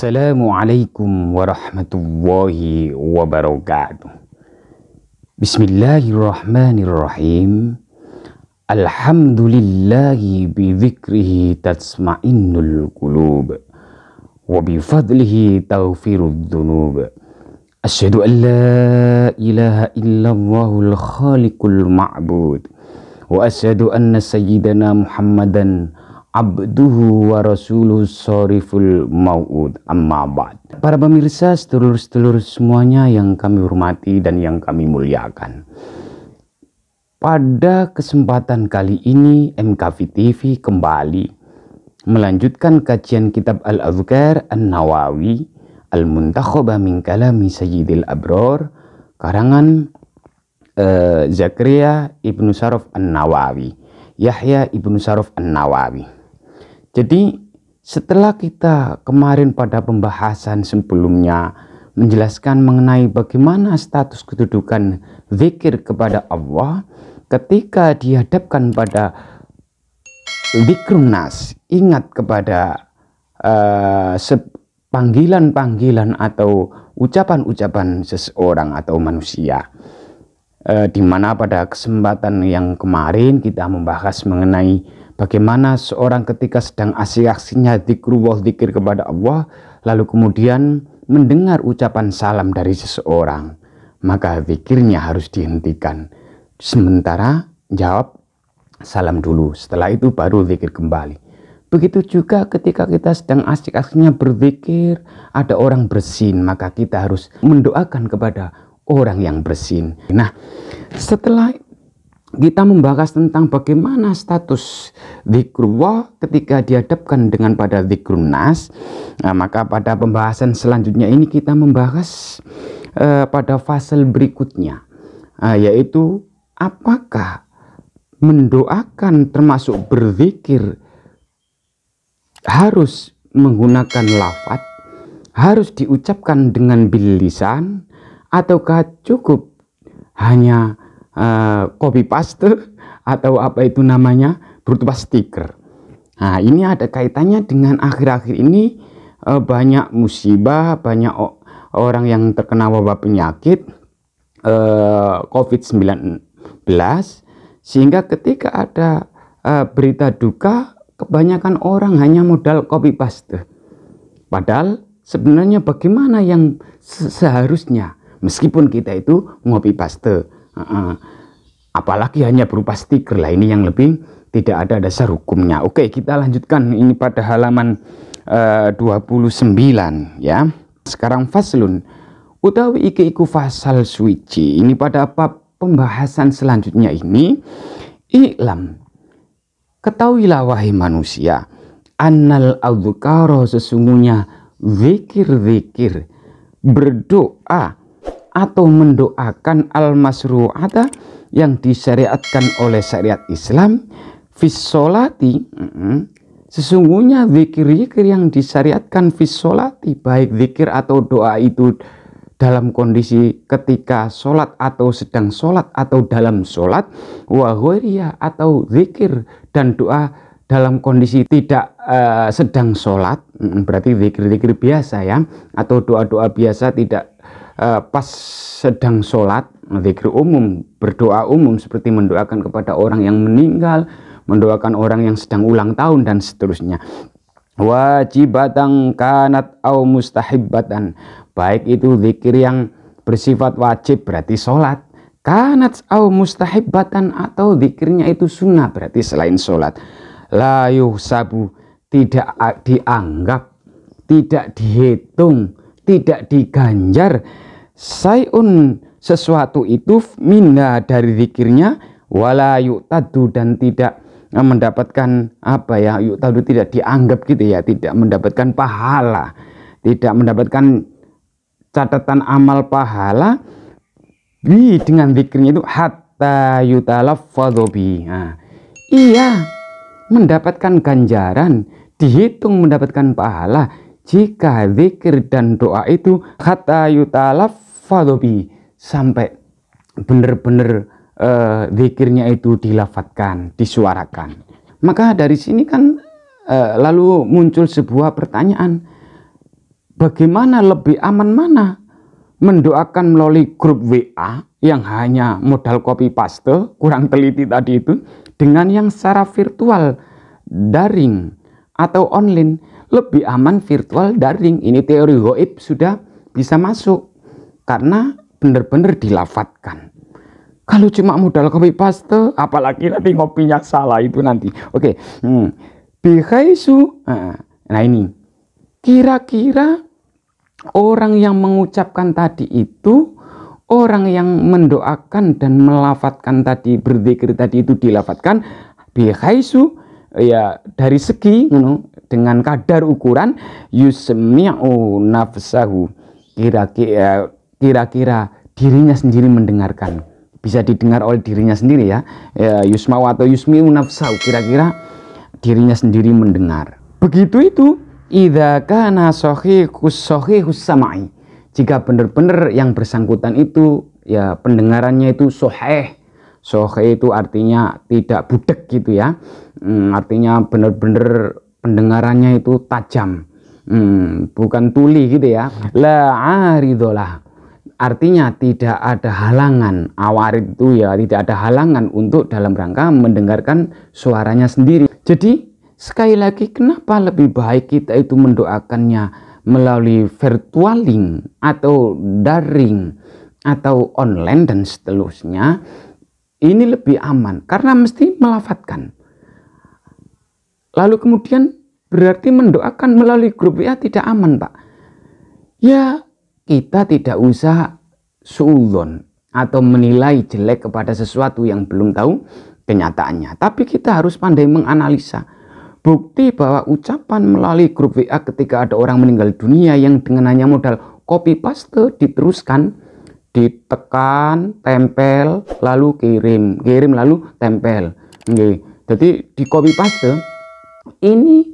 السلام عليكم ورحمة الله وبركاته بسم الله الرحمن الرحيم الحمد لله بذكره تسمعن القلوب وبفضله تغفر الذنوب أشهد أن لا إله إلا الله الخالق المعبود وأشهد أن سيدنا محمدًا abduhu wa rasuluh soriful maud amma ba'd. Para pemirsa, setelur-setelur semuanya yang kami hormati dan yang kami muliakan. Pada kesempatan kali ini MKV TV kembali melanjutkan kajian kitab al adhukar An-Nawawi Al-Muntakhaba min Kalami Sayyidil Abror karangan uh, Zakaria Ibnu Saraf An-Nawawi Yahya Ibnu Saraf An-Nawawi jadi setelah kita kemarin pada pembahasan sebelumnya menjelaskan mengenai bagaimana status kedudukan zikir kepada Allah ketika dihadapkan pada zikrunas ingat kepada uh, panggilan-panggilan atau ucapan-ucapan seseorang atau manusia uh, di mana pada kesempatan yang kemarin kita membahas mengenai Bagaimana seorang ketika sedang asyik-asyiknya zikrullah zikir kepada Allah lalu kemudian mendengar ucapan salam dari seseorang maka zikirnya harus dihentikan. Sementara jawab salam dulu setelah itu baru zikir kembali. Begitu juga ketika kita sedang asik-asiknya berpikir ada orang bersin, maka kita harus mendoakan kepada orang yang bersin. Nah, setelah kita membahas tentang bagaimana status zikrullah ketika dihadapkan dengan pada zikrun Nah, maka pada pembahasan selanjutnya ini kita membahas eh, pada fase berikutnya eh, yaitu apakah mendoakan termasuk berzikir harus menggunakan lafat harus diucapkan dengan bilisan ataukah cukup hanya uh, copy paste atau apa itu namanya berupa stiker. Nah, ini ada kaitannya dengan akhir-akhir ini uh, banyak musibah, banyak orang yang terkena wabah penyakit uh, eh, COVID-19 sehingga ketika ada uh, berita duka kebanyakan orang hanya modal copy paste. Padahal sebenarnya bagaimana yang seharusnya meskipun kita itu ngopi paste apalagi hanya berupa stiker lah ini yang lebih tidak ada dasar hukumnya oke kita lanjutkan ini pada halaman eh, uh, 29 ya sekarang faslun utawi iki iku fasal suici ini pada apa pembahasan selanjutnya ini iklam ketahuilah wahai manusia annal adhkaro sesungguhnya zikir-zikir berdoa atau mendoakan al-masru'ata yang disyariatkan oleh syariat Islam fisolati sesungguhnya zikir-zikir yang disyariatkan fisolati baik zikir atau doa itu dalam kondisi ketika sholat atau sedang sholat atau dalam sholat wahoria atau zikir dan doa dalam kondisi tidak uh, sedang sholat berarti zikir-zikir biasa ya atau doa-doa biasa tidak Eh, pas sedang sholat, zikir umum, berdoa umum seperti mendoakan kepada orang yang meninggal, mendoakan orang yang sedang ulang tahun dan seterusnya. Wajibatan kanat au mustahibatan. Baik itu zikir yang bersifat wajib berarti sholat. Kanat au mustahibatan atau zikirnya itu sunnah berarti selain sholat. Layu sabu tidak dianggap, tidak dihitung, tidak diganjar sayun sesuatu itu minda dari zikirnya wala yu'tadu dan tidak eh, mendapatkan apa ya yu'tadu tidak dianggap gitu ya tidak mendapatkan pahala tidak mendapatkan catatan amal pahala bi dengan zikirnya itu hatta yutalaffadhu bi nah, iya mendapatkan ganjaran dihitung mendapatkan pahala jika zikir dan doa itu hatta yutalaf fadobi sampai benar-benar uh, eh, itu dilafatkan, disuarakan. Maka dari sini kan uh, lalu muncul sebuah pertanyaan, bagaimana lebih aman mana? Mendoakan melalui grup WA yang hanya modal copy paste, kurang teliti tadi itu, dengan yang secara virtual, daring, atau online. Lebih aman virtual daring, ini teori goib sudah bisa masuk karena benar-benar dilafatkan. Kalau cuma modal kopi paste, apalagi nanti ngopinya salah itu nanti. Oke, okay. hmm. Eh, nah ini kira-kira orang yang mengucapkan tadi itu orang yang mendoakan dan melafatkan tadi berzikir tadi itu dilafatkan bihaisu ya dari segi dengan kadar ukuran yusmi'u nafsahu kira-kira kira-kira dirinya sendiri mendengarkan bisa didengar oleh dirinya sendiri ya, ya Yusmau atau Yusmi Unafsau kira-kira dirinya sendiri mendengar begitu itu idha kana sohi sahihus samai jika benar-benar yang bersangkutan itu ya pendengarannya itu soheh soheh itu artinya tidak budek gitu ya hmm, artinya benar-benar pendengarannya itu tajam hmm, bukan tuli gitu ya la aridolah Artinya tidak ada halangan awarit itu ya, tidak ada halangan untuk dalam rangka mendengarkan suaranya sendiri. Jadi sekali lagi kenapa lebih baik kita itu mendoakannya melalui virtual link atau daring atau online dan seterusnya ini lebih aman karena mesti melafatkan. Lalu kemudian berarti mendoakan melalui grup ya tidak aman, Pak. Ya, kita tidak usah suudon atau menilai jelek kepada sesuatu yang belum tahu kenyataannya. Tapi kita harus pandai menganalisa. Bukti bahwa ucapan melalui grup WA ketika ada orang meninggal dunia yang dengan hanya modal copy paste diteruskan, ditekan, tempel, lalu kirim, kirim lalu tempel. Oke. Jadi di copy paste ini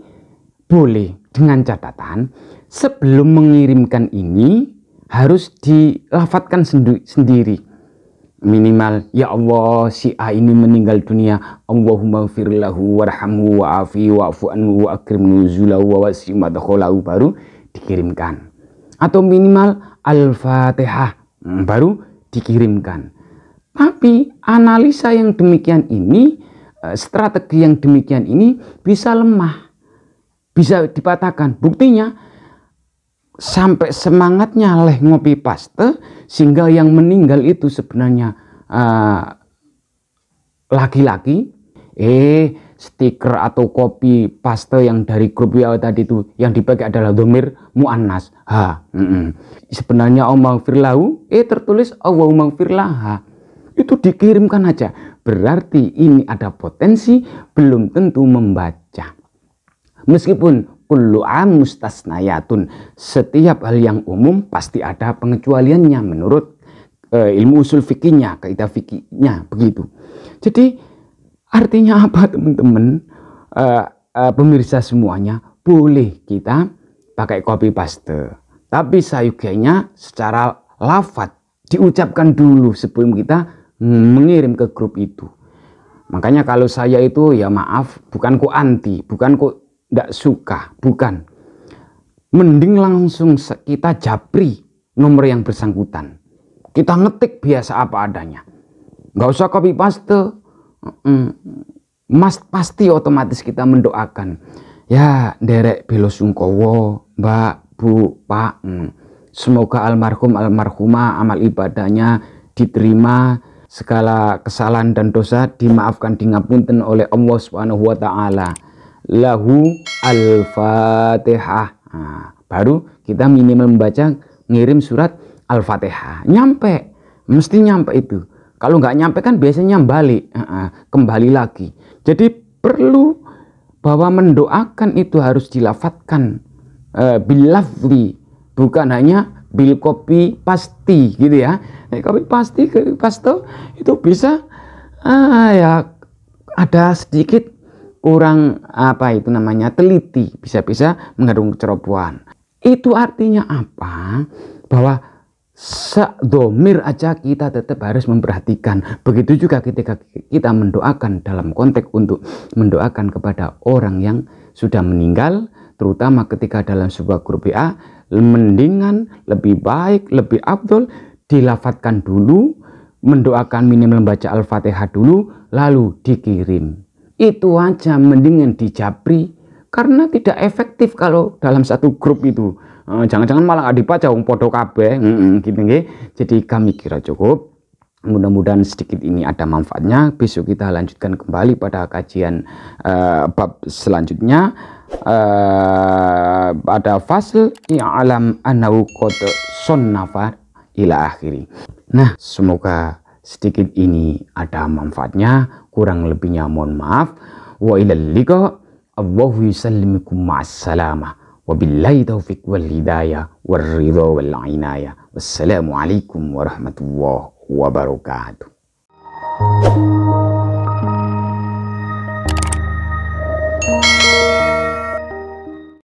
boleh dengan catatan sebelum mengirimkan ini harus dilafatkan sendiri minimal ya Allah si A ini meninggal dunia Allahumma firlahu warhamhu wa'afi wa'fu anhu wa'akrim nuzulahu wa wasi baru dikirimkan atau minimal al-fatihah hmm, baru dikirimkan tapi analisa yang demikian ini eh, strategi yang demikian ini bisa lemah bisa dipatahkan buktinya sampai semangatnya leh ngopi paste sehingga yang meninggal itu sebenarnya eh, laki-laki uh, eh stiker atau kopi paste yang dari grup WA tadi itu yang dipakai adalah domir muannas ha mm -mm. sebenarnya omang firlahu eh tertulis Allahumma firlaha itu dikirimkan aja berarti ini ada potensi belum tentu membaca meskipun kullu am mustasnayatun. Setiap hal yang umum pasti ada pengecualiannya menurut e, ilmu usul fikinya, kaidah fikinya begitu. Jadi artinya apa teman-teman? E, e, pemirsa semuanya, boleh kita pakai copy paste. Tapi sayugnya secara lafat diucapkan dulu sebelum kita mengirim ke grup itu. Makanya kalau saya itu ya maaf, bukan ku anti, bukan ku tidak suka, bukan. Mending langsung kita japri nomor yang bersangkutan. Kita ngetik biasa apa adanya. Nggak usah copy paste. Mas pasti otomatis kita mendoakan. Ya, derek belo sungkowo, mbak, bu, pak. Mm. Semoga almarhum almarhumah amal ibadahnya diterima segala kesalahan dan dosa dimaafkan punten oleh Allah Subhanahu wa taala lahu al-fatihah nah, baru kita minimal membaca ngirim surat al-fatihah nyampe mesti nyampe itu kalau nggak nyampe kan biasanya balik uh ah, -uh, ah, kembali lagi jadi perlu bahwa mendoakan itu harus dilafatkan uh, eh, bilafli bukan hanya bil kopi pasti gitu ya eh, kopi pasti kopi pasto itu bisa uh, ya ada sedikit Orang apa itu namanya teliti bisa-bisa mengandung cerobohan itu artinya apa bahwa sedomir aja kita tetap harus memperhatikan begitu juga ketika kita mendoakan dalam konteks untuk mendoakan kepada orang yang sudah meninggal terutama ketika dalam sebuah grup WA, mendingan lebih baik lebih abdul dilafatkan dulu mendoakan minimal membaca Al-Fatihah dulu lalu dikirim itu aja mendingan dijapri karena tidak efektif kalau dalam satu grup itu eh, jangan-jangan malah dibaca wong podo kabeh mm -mm, gitu nggih jadi kami kira cukup mudah-mudahan sedikit ini ada manfaatnya besok kita lanjutkan kembali pada kajian uh, bab selanjutnya uh, eh, pada fasl alam anau qad sunnafa ila akhiri nah semoga sedikit ini ada manfaatnya kurang lebihnya mohon maaf wa ilal liqa Allahu yusallimukum ma'assalamah wabillahi taufiq wal hidayah wal ridha wal inayah wassalamu alaikum warahmatullahi wabarakatuh